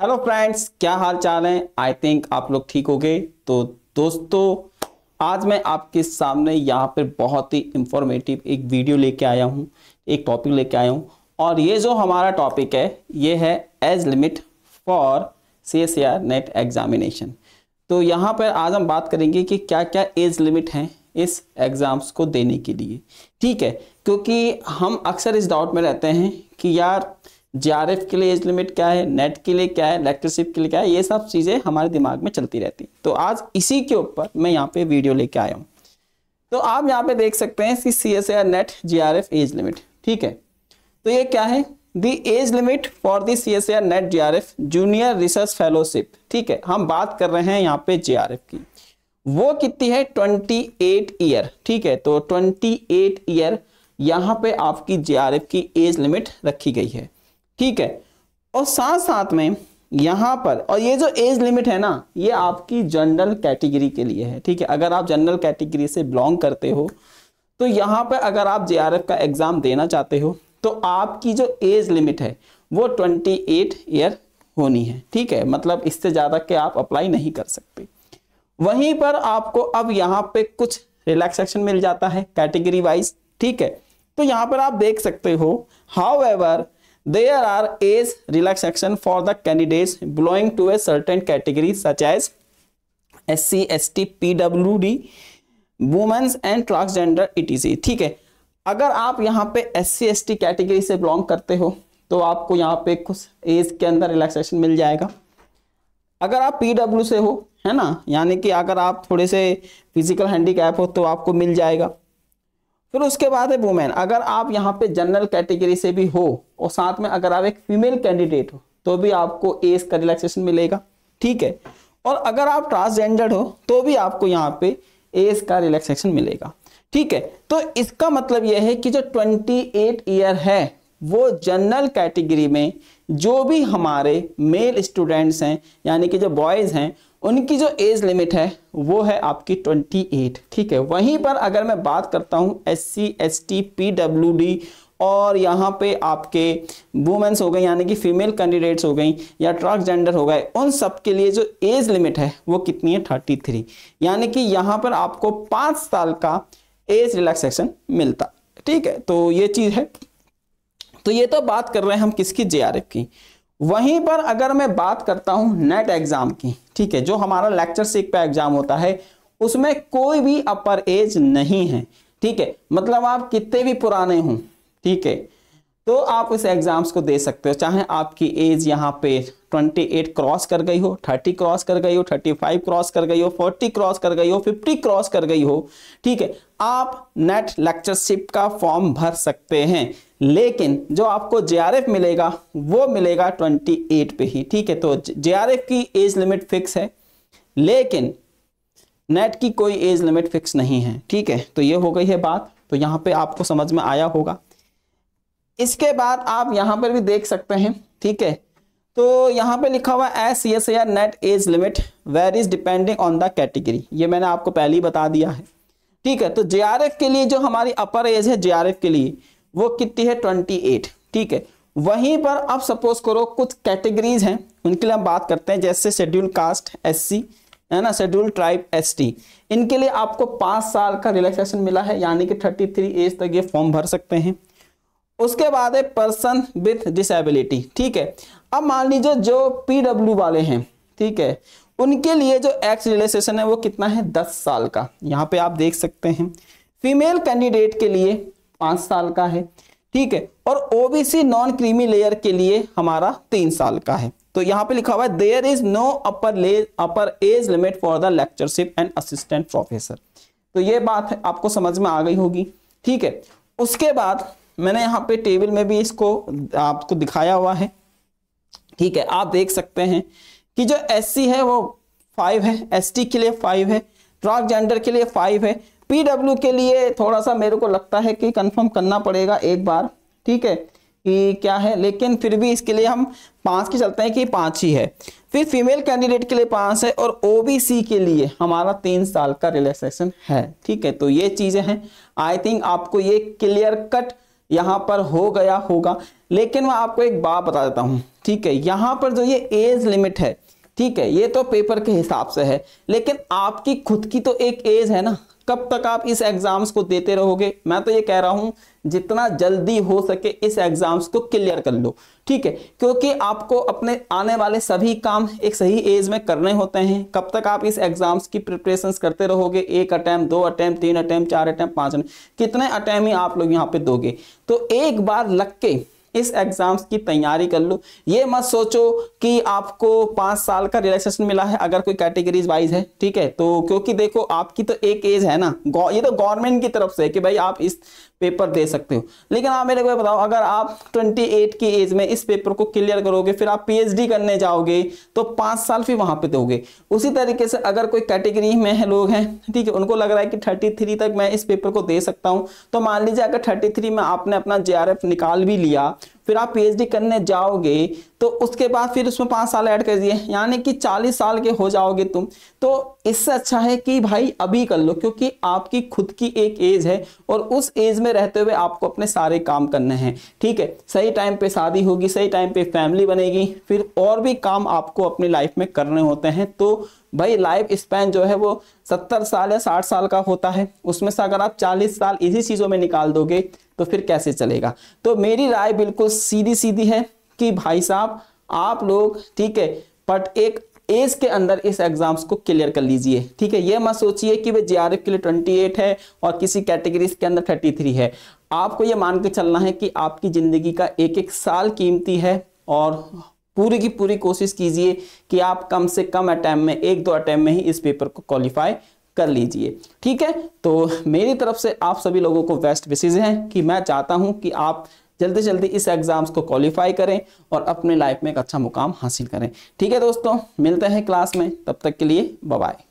hello friends क्या हाल चाल है आई थिंक आप लोग ठीक हो गए तो दोस्तों आज मैं आपके सामने यहाँ पर बहुत ही इंफॉर्मेटिव एक वीडियो लेके आया हूँ एक टॉपिक लेके आया हूँ और ये जो हमारा टॉपिक है ये है age limit for C S R NET examination तो यहाँ पर आज हम बात करेंगे कि क्या क्या एज लिमिट हैं इस एग्ज़ाम्स को देने के लिए ठीक है क्योंकि हम अक्सर इस डाउट में रहते हैं कि यार जीआरएफ के लिए एज लिमिट क्या है नेट के लिए क्या है लेक्टरशिप के लिए क्या है ये सब चीज़ें हमारे दिमाग में चलती रहती तो आज इसी के ऊपर मैं यहाँ पे वीडियो लेके आया हूँ तो आप यहाँ पे देख सकते हैं कि C S R NET J R F age limit ठीक है तो ये क्या है the age limit for the C S R NET J R F junior research fellowship ठीक है हम बात कर रहे हैं यहाँ पे जे आर एफ की वो कितनी है ट्वेंटी एट ईयर ठीक है तो ट्वेंटी एट ईयर यहाँ पे आपकी जे आर एफ की एज लिमिट रखी गई है ठीक है और साथ साथ में यहाँ पर और ये जो एज लिमिट है ना ये आपकी जनरल कैटेगरी के लिए है ठीक है अगर आप जनरल कैटेगरी से बिलोंग करते हो तो यहाँ पर अगर आप जे का एग्ज़ाम देना चाहते हो तो आपकी जो एज लिमिट है वो ट्वेंटी एट ईयर होनी है ठीक है मतलब इससे ज़्यादा के आप अप्लाई नहीं कर सकते वहीं पर आपको अब यहाँ पे कुछ रिलैक्सेशन मिल जाता है कैटेगरी वाइज ठीक है तो यहाँ पर आप देख सकते हो however are age for the candidates relaxation to a certain category such as S C S T P W D womens and transgender etc ठीक है अगर आप यहाँ पे S C S T category से बिलोंग करते हो तो आपको यहाँ पे कुछ एज के अंदर रिलैक्सेशन मिल जाएगा अगर आप पी डब्ल्यू से हो है ना यानी कि अगर आप थोड़े से फिजिकल कैप हो तो आपको मिल जाएगा फिर उसके बाद है वुमेन अगर आप यहाँ पे जनरल कैटेगरी से भी हो और साथ में अगर आप एक फीमेल कैंडिडेट हो तो भी आपको एज का रिलैक्सेशन मिलेगा ठीक है और अगर आप ट्रांसजेंडर हो तो भी आपको यहाँ पे एज का रिलैक्सेशन मिलेगा ठीक है तो इसका मतलब यह है कि जो 28 ईयर है वो जनरल कैटेगरी में जो भी हमारे मेल स्टूडेंट्स हैं यानी कि जो बॉयज़ हैं उनकी जो एज लिमिट है वो है आपकी 28 ठीक है वहीं पर अगर मैं बात करता हूँ S C S T P W D और यहाँ पे आपके वुमेंस हो गई यानी कि फीमेल कैंडिडेट्स हो गई या ट्रांसजेंडर हो गए उन सब के लिए जो एज लिमिट है वो कितनी है 33 यानी कि यहाँ पर आपको पाँच साल का एज रिलैक्सेशन मिलता ठीक है तो ये चीज़ है तो ये तो बात कर रहे हैं हम किसकी जे की वहीं पर अगर मैं बात करता हूं नेट एग्जाम की ठीक है जो हमारा लेक्चर सिक पे एग्जाम होता है उसमें कोई भी अपर एज नहीं है ठीक है मतलब आप कितने भी पुराने हों ठीक है तो आप इस एग्ज़ाम्स को दे सकते हो चाहे आपकी एज यहाँ पे 28 क्रॉस कर गई हो 30 क्रॉस कर गई हो 35 क्रॉस कर गई हो 40 क्रॉस कर गई हो 50 क्रॉस कर गई हो ठीक है आप नेट लेक्चरशिप का फॉर्म भर सकते हैं लेकिन जो आपको जे मिलेगा वो मिलेगा 28 पे ही ठीक है तो जे की एज लिमिट फिक्स है लेकिन नेट की कोई एज लिमिट फिक्स नहीं है ठीक है तो ये हो गई है बात तो यहाँ पे आपको समझ में आया होगा इसके बाद आप यहाँ पर भी देख सकते हैं ठीक है तो यहाँ पे लिखा हुआ S C S R NET age limit where is depending on the category ये मैंने आपको पहले ही बता दिया है ठीक है तो जे के लिए जो हमारी अपर एज है जे के लिए वो कितनी है ट्वेंटी एट ठीक है वहीं पर अब सपोज करो कुछ कैटेगरीज हैं उनके लिए हम बात करते हैं जैसे शेड्यूल कास्ट एससी है ना शेड्यूल ट्राइब एसटी इनके लिए आपको पाँच साल का रिलैक्सेशन मिला है यानी कि थर्टी थ्री एज तक ये फॉर्म भर सकते हैं उसके बाद है पर्सन विथ डिसेबिलिटी ठीक है अब मान लीजिए जो पीडब्ल्यू वाले हैं ठीक है उनके लिए जो एक्स रिलेशन है वो कितना है दस साल का यहाँ पे आप देख सकते हैं फीमेल कैंडिडेट के लिए पांच साल का है ठीक है और ओबीसी नॉन क्रीमी लेयर के लिए हमारा तीन साल का है तो यहाँ पे लिखा हुआ है देयर इज नो अपर ले upper age limit for the lectureship and assistant professor तो ये बात आपको समझ में आ गई होगी ठीक है उसके बाद मैंने यहाँ पे टेबल में भी इसको आपको दिखाया हुआ है ठीक है आप देख सकते हैं कि जो एस है वो फाइव है एस के लिए फाइव है ट्रांसजेंडर के लिए फाइव है पीडब्ल्यू के लिए थोड़ा सा मेरे को लगता है कि कंफर्म करना पड़ेगा एक बार ठीक है कि क्या है लेकिन फिर भी इसके लिए हम पांच के चलते हैं कि पांच ही है फिर फीमेल कैंडिडेट के लिए पांच है और ओबीसी के लिए हमारा तीन साल का रिलैक्सेशन है ठीक है तो ये चीज़ें हैं आई थिंक आपको ये क्लियर कट यहाँ पर हो गया होगा लेकिन मैं आपको एक बात बता देता हूँ ठीक है यहाँ पर जो ये एज लिमिट है ठीक है ये तो पेपर के हिसाब से है लेकिन आपकी खुद की तो एक एज है ना कब तक आप इस एग्जाम्स को देते रहोगे मैं तो ये कह रहा हूं जितना जल्दी हो सके इस एग्जाम्स को क्लियर कर लो ठीक है क्योंकि आपको अपने आने वाले सभी काम एक सही एज में करने होते हैं कब तक आप इस एग्जाम्स की प्रिपरेशन करते रहोगे एक अटैम्प दो अटैम्प तीन अटैम्प चार अटैम्प पांच अटैम्प कितने अटैम्प ही आप लोग यहाँ पे दोगे तो एक बार लग के इस एग्जाम्स की तैयारी कर लो ये मत सोचो कि आपको पांच साल का रिलैक्सेशन मिला है अगर कोई कैटेगरीज वाइज है ठीक है तो क्योंकि देखो आपकी तो एक एज है ना ये तो गवर्नमेंट की तरफ से है कि भाई आप इस पेपर दे सकते हो लेकिन आप मेरे को बताओ अगर आप 28 की एज में इस पेपर को क्लियर करोगे फिर आप पीएचडी करने जाओगे तो पांच साल फिर वहां पे दोगे उसी तरीके से अगर कोई कैटेगरी में है लोग हैं ठीक है उनको लग रहा है कि 33 तक मैं इस पेपर को दे सकता हूँ तो मान लीजिए अगर 33 में आपने अपना जे निकाल भी लिया फिर आप पीएचडी करने जाओगे तो उसके बाद फिर उसमें पांच साल ऐड कर दिए यानी कि चालीस साल के हो जाओगे तुम तो इससे अच्छा है कि भाई अभी कर लो क्योंकि आपकी खुद की एक एज है और उस एज में रहते हुए आपको अपने सारे काम करने हैं ठीक है सही टाइम पे शादी होगी सही टाइम पे फैमिली बनेगी फिर और भी काम आपको अपनी लाइफ में करने होते हैं तो भाई लाइफ स्पैन जो है वो सत्तर साल या साठ साल का होता है उसमें से अगर आप चालीस साल इसी चीज़ों में निकाल दोगे तो फिर कैसे चलेगा तो मेरी राय बिल्कुल सीधी सीधी है कि भाई साहब आप लोग ठीक है बट एक एज के अंदर इस एग्जाम्स को क्लियर कर लीजिए ठीक है ये मत सोचिए कि वे जीआरएफ के लिए 28 है और किसी कैटेगरी के अंदर 33 है आपको यह मान के चलना है कि आपकी ज़िंदगी का एक एक साल कीमती है और पूरी की पूरी कोशिश कीजिए कि आप कम से कम अटैम्प में एक दो अटैम्प में ही इस पेपर को क्वालिफाई कर लीजिए ठीक है तो मेरी तरफ से आप सभी लोगों को बेस्ट विशेज हैं कि मैं चाहता हूं कि आप जल्दी से जल्दी इस एग्ज़ाम्स को क्वालिफाई करें और अपने लाइफ में एक अच्छा मुकाम हासिल करें ठीक है दोस्तों मिलते हैं क्लास में तब तक के लिए बाय